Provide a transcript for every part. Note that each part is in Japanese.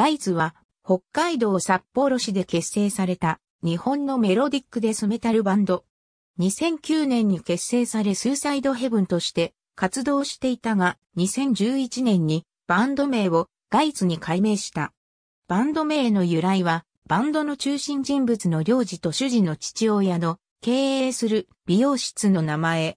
ガイズは北海道札幌市で結成された日本のメロディックデスメタルバンド。2009年に結成されスーサイドヘブンとして活動していたが2011年にバンド名をガイズに改名した。バンド名の由来はバンドの中心人物の領事と主事の父親の経営する美容室の名前。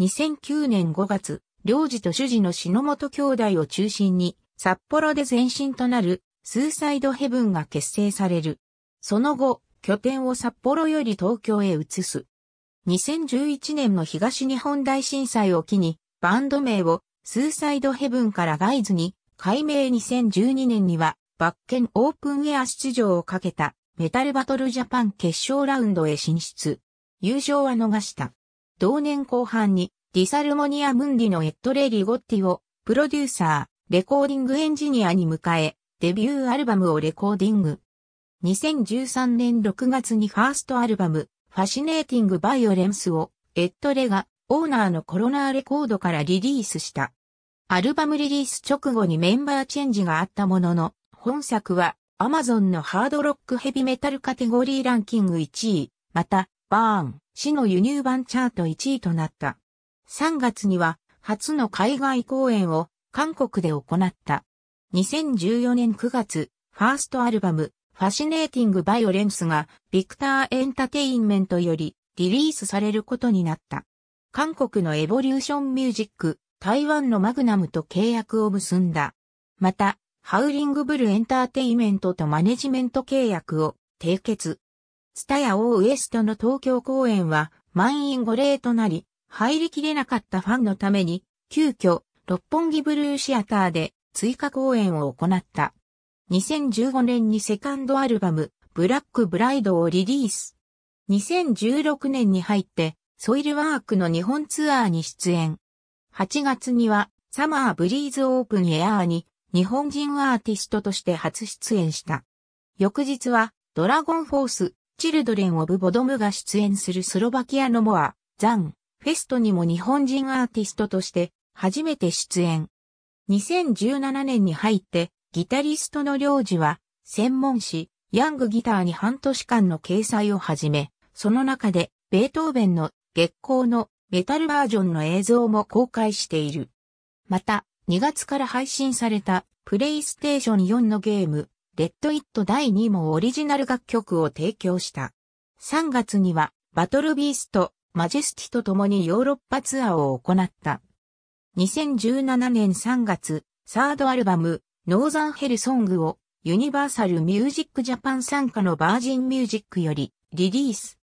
2009年5月、領事と主事の篠本兄弟を中心に札幌で前身となるスーサイドヘブンが結成される。その後、拠点を札幌より東京へ移す。2011年の東日本大震災を機に、バンド名をスーサイドヘブンからガイズに、改名2012年には、バッケンオープンエア出場をかけたメタルバトルジャパン決勝ラウンドへ進出。優勝は逃した。同年後半にディサルモニア・ムンディのエットレリ・ゴッティをプロデューサー、レコーディングエンジニアに迎え、デビューアルバムをレコーディング。2013年6月にファーストアルバム、ファシネーティング・バイオレンスを、エットレが、オーナーのコロナーレコードからリリースした。アルバムリリース直後にメンバーチェンジがあったものの、本作はアマゾンのハードロックヘビメタルカテゴリーランキング1位、また、バーン、市の輸入版チャート1位となった。3月には、初の海外公演を韓国で行った。2014年9月、ファーストアルバム、ファシネーティング・バイオレンスが、ビクター・エンタテインメントより、リリースされることになった。韓国のエボリューション・ミュージック、台湾のマグナムと契約を結んだ。また、ハウリング・ブル・エンターテインメントとマネジメント契約を締結。ツタヤ・オー・ウエストの東京公演は、満員御礼となり、入りきれなかったファンのために、急遽、六本木ブルーシアターで追加公演を行った。2015年にセカンドアルバム、ブラックブライドをリリース。2016年に入って、ソイルワークの日本ツアーに出演。8月には、サマーブリーズオープンエアーに、日本人アーティストとして初出演した。翌日は、ドラゴンフォース、チルドレン・オブ・ボドムが出演するスロバキアのモア、ザン、フェストにも日本人アーティストとして、初めて出演。2017年に入って、ギタリストの領事は、専門誌、ヤングギターに半年間の掲載を始め、その中で、ベートーベンの月光のメタルバージョンの映像も公開している。また、2月から配信された、プレイステーション4のゲーム、レッド・イット第2もオリジナル楽曲を提供した。3月には、バトルビースト、マジェスティと共にヨーロッパツアーを行った。2017年3月、サードアルバム、ノーザンヘルソングをユニバーサルミュージックジャパン参加のバージンミュージックよりリリース。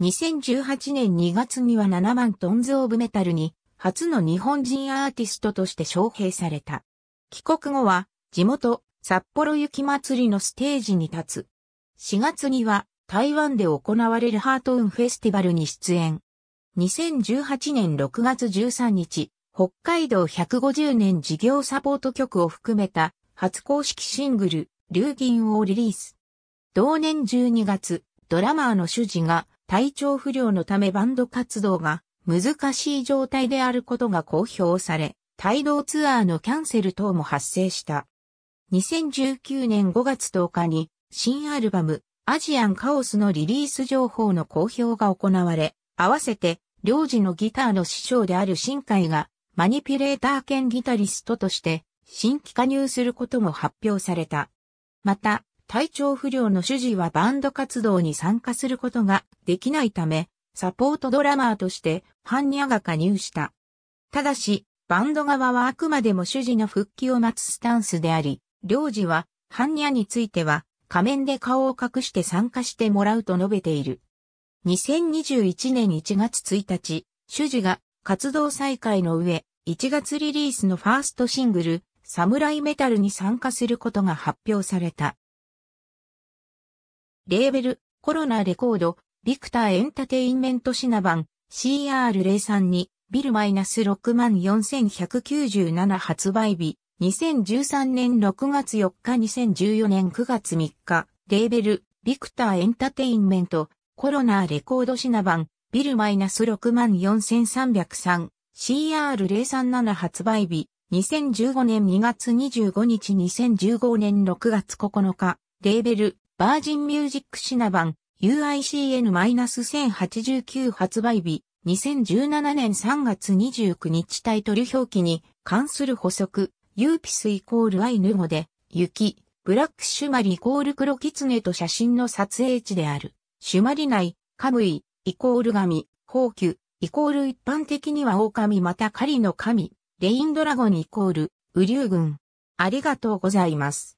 2018年2月には7万トンズオブメタルに初の日本人アーティストとして招聘された。帰国後は地元札幌雪祭りのステージに立つ。4月には台湾で行われるハートウンフェスティバルに出演。2018年6月13日、北海道150年事業サポート局を含めた初公式シングル、流銀をリリース。同年12月、ドラマーの主事が体調不良のためバンド活動が難しい状態であることが公表され、帯同ツアーのキャンセル等も発生した。2019年5月10日に新アルバムアジアンカオスのリリース情報の公表が行われ、合わせて、領事のギターの師匠である新海がマニピュレーター兼ギタリストとして新規加入することも発表された。また、体調不良の主治はバンド活動に参加することができないため、サポートドラマーとしてハンニャが加入した。ただし、バンド側はあくまでも主治の復帰を待つスタンスであり、領事はハンニャについては仮面で顔を隠して参加してもらうと述べている。2021年1月1日、主治が活動再開の上、1月リリースのファーストシングル、サムライメタルに参加することが発表された。レーベル、コロナレコード、ビクターエンタテインメントシナバン、CR03 に、ビルマイナス64197発売日、2013年6月4日2014年9月3日、レーベル、ビクターエンタテインメント、コロナレコードシナバン、ビルマイナス64303、CR037 発売日、2015年2月25日2015年6月9日、レーベル、バージンミュージックシナバン、UICN-1089 発売日、2017年3月29日タイトル表記に関する補足、ユーピスイコールアイヌ語で、雪、ブラックシュマリイコール黒キツネと写真の撮影地である。シュマリ内、カムイ、イコール神、宝球、イコール一般的には狼また狩りの神、レインドラゴンイコール、ュウ軍。ありがとうございます。